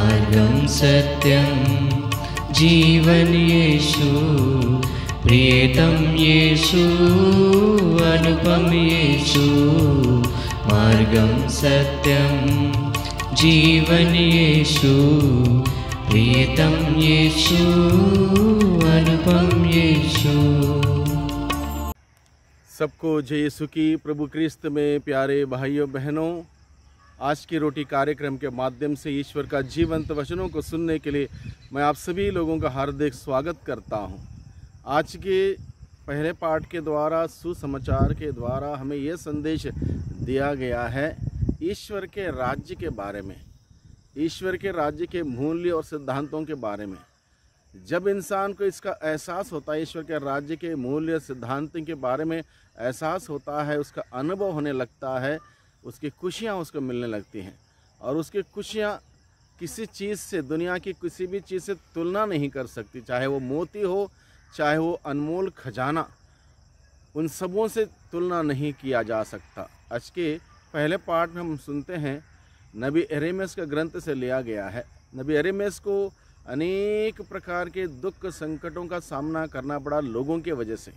मार्गम सत्यम जीवन येषु प्रियतम येषु अनुपम येषु मार्गम सत्यम जीवन येषु प्रियतम येषु अनुपम येषु सबको जय यीशु की प्रभु क्रिस्त में प्यारे भाइयों बहनों आज की रोटी कार्यक्रम के माध्यम से ईश्वर का जीवंत वचनों को सुनने के लिए मैं आप सभी लोगों का हार्दिक स्वागत करता हूँ आज के पहले पाठ के द्वारा सुसमाचार के द्वारा हमें यह संदेश दिया गया है ईश्वर के राज्य के बारे में ईश्वर के राज्य के मूल्य और सिद्धांतों के बारे में जब इंसान को इसका एहसास होता है ईश्वर के राज्य के मूल्य सिद्धांत के बारे में एहसास होता है उसका अनुभव होने लगता है उसकी खुशियाँ उसको मिलने लगती हैं और उसकी खुशियाँ किसी चीज़ से दुनिया की किसी भी चीज़ से तुलना नहीं कर सकती चाहे वो मोती हो चाहे वो अनमोल खजाना उन सबों से तुलना नहीं किया जा सकता आज के पहले पार्ट में हम सुनते हैं नबी एरेमेस का ग्रंथ से लिया गया है नबी एरेमेस को अनेक प्रकार के दुख संकटों का सामना करना पड़ा लोगों के वजह से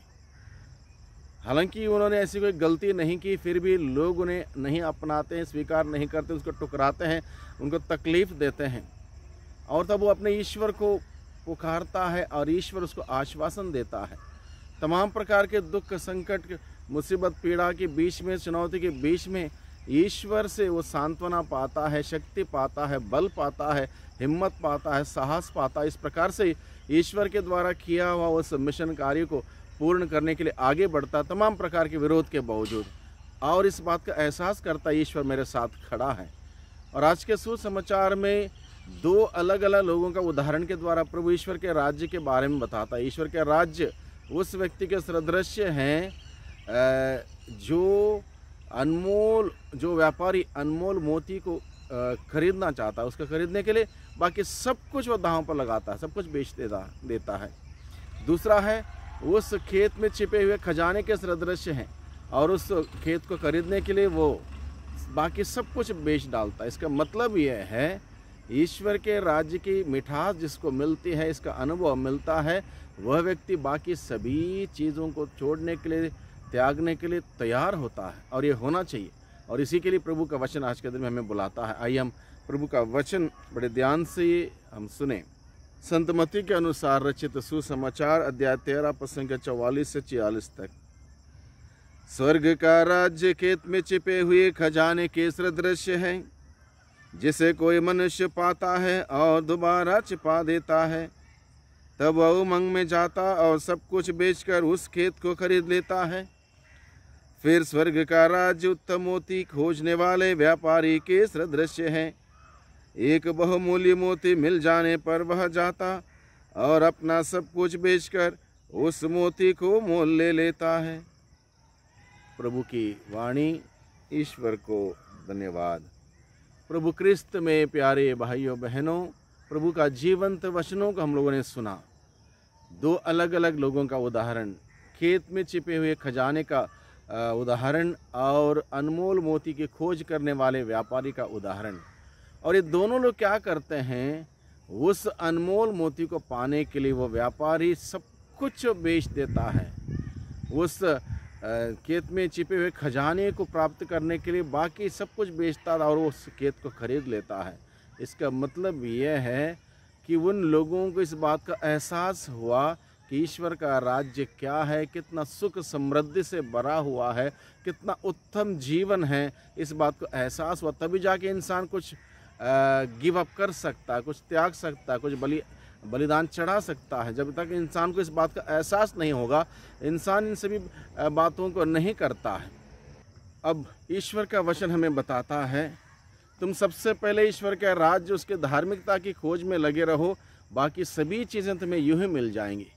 हालांकि उन्होंने ऐसी कोई गलती नहीं की फिर भी लोग उन्हें नहीं अपनाते हैं स्वीकार नहीं करते उसको टुकराते हैं उनको तकलीफ देते हैं और तब वो अपने ईश्वर को पुकारता है और ईश्वर उसको आश्वासन देता है तमाम प्रकार के दुख संकट मुसीबत पीड़ा के बीच में चुनौती के बीच में ईश्वर से वो सांत्वना पाता है शक्ति पाता है बल पाता है हिम्मत पाता है साहस पाता है इस प्रकार से ईश्वर के द्वारा किया हुआ उस मिशन कार्य को पूर्ण करने के लिए आगे बढ़ता तमाम प्रकार के विरोध के बावजूद और इस बात का एहसास करता ईश्वर मेरे साथ खड़ा है और आज के सुसमाचार में दो अलग अलग लोगों का उदाहरण के द्वारा प्रभु ईश्वर के राज्य के बारे में बताता है ईश्वर के राज्य उस व्यक्ति के सदृश्य हैं जो अनमोल जो व्यापारी अनमोल मोती को खरीदना चाहता है उसको खरीदने के लिए बाकी सब कुछ वह दांव पर लगाता है सब कुछ बेच देता देता है दूसरा है उस खेत में छिपे हुए खजाने के सदृश्य हैं और उस खेत को खरीदने के लिए वो बाकी सब कुछ बेच डालता है इसका मतलब यह है ईश्वर के राज्य की मिठास जिसको मिलती है इसका अनुभव मिलता है वह व्यक्ति बाकी सभी चीज़ों को छोड़ने के लिए त्यागने के लिए तैयार होता है और ये होना चाहिए और इसी के लिए प्रभु का वचन आज के दिन में हमें बुलाता है आइए हम प्रभु का वचन बड़े ध्यान से हम सुने संतमति के अनुसार रचित सुसमाचार अध्याय तेरह प्रसंग चौवालीस से छियालीस तक स्वर्ग का राज्य खेत में छिपे हुए खजाने के सदृश्य है जिसे कोई मनुष्य पाता है और दोबारा छिपा देता है तब वह उमंग में जाता और सब कुछ बेचकर उस खेत को खरीद लेता है फिर स्वर्ग का राज्य उत्तम मोती खोजने वाले व्यापारी के सदृश्य है एक बहुमूल्य मोती मिल जाने पर वह जाता और अपना सब कुछ बेचकर उस मोती को मोल ले लेता है प्रभु की वाणी ईश्वर को धन्यवाद प्रभु क्रिस्त में प्यारे भाइयों बहनों प्रभु का जीवंत वचनों को हम लोगों ने सुना दो अलग अलग लोगों का उदाहरण खेत में छिपे हुए खजाने का उदाहरण और अनमोल मोती की खोज करने वाले व्यापारी का उदाहरण और ये दोनों लोग क्या करते हैं उस अनमोल मोती को पाने के लिए वो व्यापारी सब कुछ बेच देता है उस खेत में छिपे हुए खजाने को प्राप्त करने के लिए बाकी सब कुछ बेचता था और वो उस खेत को खरीद लेता है इसका मतलब यह है कि उन लोगों को इस बात का एहसास हुआ कि ईश्वर का राज्य क्या है कितना सुख समृद्धि से भरा हुआ है कितना उत्तम जीवन है इस बात को एहसास हुआ तभी जाके इंसान कुछ गिव अप कर सकता है कुछ त्याग सकता है कुछ बलि बलिदान चढ़ा सकता है जब तक इंसान को इस बात का एहसास नहीं होगा इंसान इन सभी बातों को नहीं करता है अब ईश्वर का वचन हमें बताता है तुम सबसे पहले ईश्वर के राज्य उसके धार्मिकता की खोज में लगे रहो बाकी सभी चीज़ें तुम्हें यूँ ही मिल जाएंगी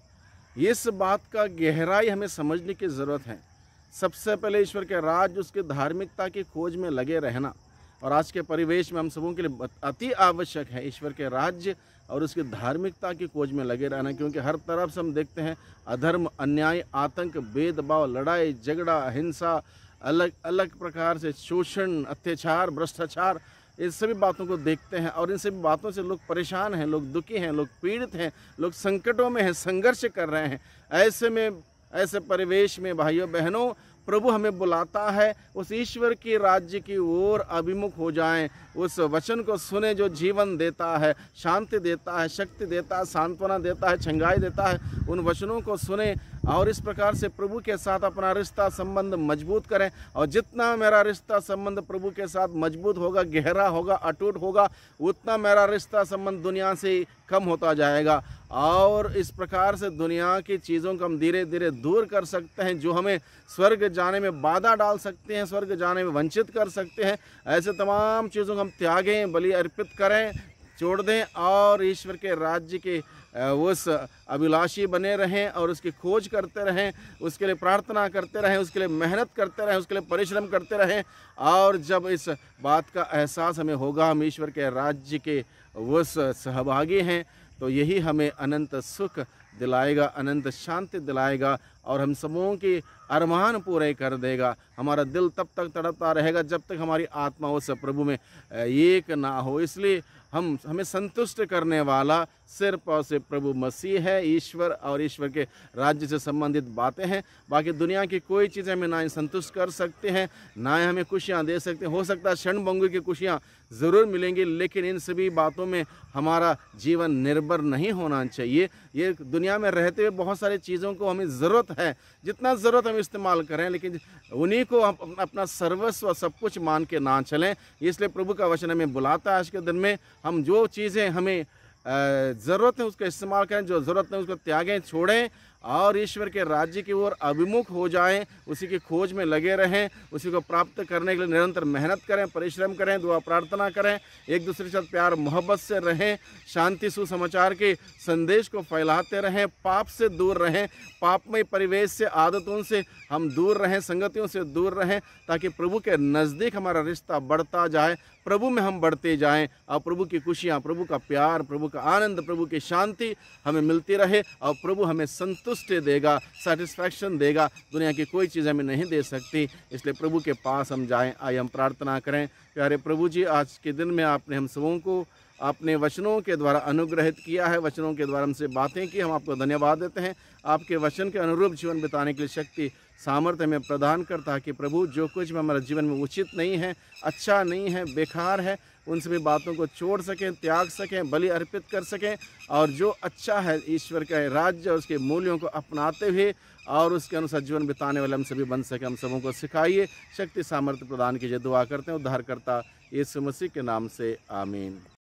इस बात का गहराई हमें समझने की ज़रूरत है सबसे पहले ईश्वर के राज्य उसके धार्मिकता की खोज में लगे रहना और आज के परिवेश में हम सबों के लिए अति आवश्यक है ईश्वर के राज्य और उसकी धार्मिकता की खोज में लगे रहना क्योंकि हर तरफ से हम देखते हैं अधर्म अन्याय आतंक भेदभाव लड़ाई झगड़ा हिंसा अलग अलग प्रकार से शोषण अत्याचार भ्रष्टाचार इन सभी बातों को देखते हैं और इन सभी बातों से लोग परेशान हैं लोग दुखी हैं लोग पीड़ित हैं लोग संकटों में हैं संघर्ष कर रहे हैं ऐसे में ऐसे परिवेश में भाइयों बहनों प्रभु हमें बुलाता है उस ईश्वर के राज्य की ओर अभिमुख हो जाएं उस वचन को सुने जो जीवन देता है शांति देता है शक्ति देता है सांत्वना देता है छंगाई देता है उन वचनों को सुने और इस प्रकार से प्रभु के साथ अपना रिश्ता संबंध मजबूत करें और जितना मेरा रिश्ता संबंध प्रभु के साथ मजबूत होगा गहरा होगा अटूट होगा उतना मेरा रिश्ता संबंध दुनिया से कम होता जाएगा और इस प्रकार से दुनिया की चीज़ों को हम धीरे धीरे दूर कर सकते हैं जो हमें स्वर्ग जाने में बाधा डाल सकते हैं स्वर्ग जाने में वंचित कर सकते हैं ऐसे तमाम चीज़ों को हम त्यागें बलि अर्पित करें छोड़ दें और ईश्वर के राज्य के उस अभिलाषी बने रहें और उसकी खोज करते रहें उसके लिए प्रार्थना करते रहें उसके लिए मेहनत करते रहें उसके लिए परिश्रम करते रहें और जब इस बात का एहसास हमें होगा हम ईश्वर के राज्य के उस सहभागी हैं तो यही हमें अनंत सुख दिलाएगा अनंत शांति दिलाएगा और हम समूह के अरमान पूरे कर देगा हमारा दिल तब तक तड़पता रहेगा जब तक हमारी आत्मा उस प्रभु में एक ना हो इसलिए हम हमें संतुष्ट करने वाला सिर्फ और सिर्फ प्रभु मसीह है ईश्वर और ईश्वर के राज्य से संबंधित बातें हैं बाकी दुनिया की कोई चीज़ें हमें ना ही संतुष्ट कर सकते हैं ना ही हमें खुशियाँ दे सकते हैं हो सकता है क्षण भंगुर की खुशियाँ ज़रूर मिलेंगी लेकिन इन सभी बातों में हमारा जीवन निर्भर नहीं होना चाहिए ये दुनिया में रहते हुए बहुत सारी चीज़ों को हमें ज़रूरत है जितना ज़रूरत हम इस्तेमाल करें लेकिन उन्हीं को हम अपना सर्वस्व सब कुछ मान के ना चलें इसलिए प्रभु का वचन हमें बुलाता है आज के दिन में हम जो चीज़ें हमें ज़रूरत है उसका इस्तेमाल करें जो ज़रूरत है उसको त्यागें छोड़ें और ईश्वर के राज्य की ओर अभिमुख हो जाएं उसी की खोज में लगे रहें उसी को प्राप्त करने के लिए निरंतर मेहनत करें परिश्रम करें दुआ प्रार्थना करें एक दूसरे के साथ प्यार मोहब्बत से रहें शांति सुसमाचार के संदेश को फैलाते रहें पाप से दूर रहें पापमय परिवेश से आदतों से हम दूर रहें संगतियों से दूर रहें ताकि प्रभु के नज़दीक हमारा रिश्ता बढ़ता जाए प्रभु में हम बढ़ते जाएं और प्रभु की खुशियाँ प्रभु का प्यार प्रभु का आनंद प्रभु की शांति हमें मिलती रहे और प्रभु हमें संतुष्ट संतुष्ट देगा सेटिस्फैक्शन देगा दुनिया की कोई चीज़ हमें नहीं दे सकती इसलिए प्रभु के पास हम जाएं आइए हम प्रार्थना करें प्यारे प्रभु जी आज के दिन में आपने हम सबों को आपने वचनों के द्वारा अनुग्रहित किया है वचनों के द्वारा हमसे बातें की हम आपको धन्यवाद देते हैं आपके वचन के अनुरूप जीवन बिताने के लिए शक्ति सामर्थ्य हमें प्रदान है कि प्रभु जो कुछ भी हमारे जीवन में उचित नहीं है अच्छा नहीं है बेकार है उन सभी बातों को छोड़ सकें त्याग सकें बलि अर्पित कर सकें और जो अच्छा है ईश्वर का राज्य और उसके मूल्यों को अपनाते हुए और उसके अनुसार जीवन बिताने वाले हम सभी बन सकें हम सबों को सिखाइए शक्ति सामर्थ्य प्रदान कीजिए दुआ करते हैं उद्धारकर्ता ये मसीह के नाम से आमीन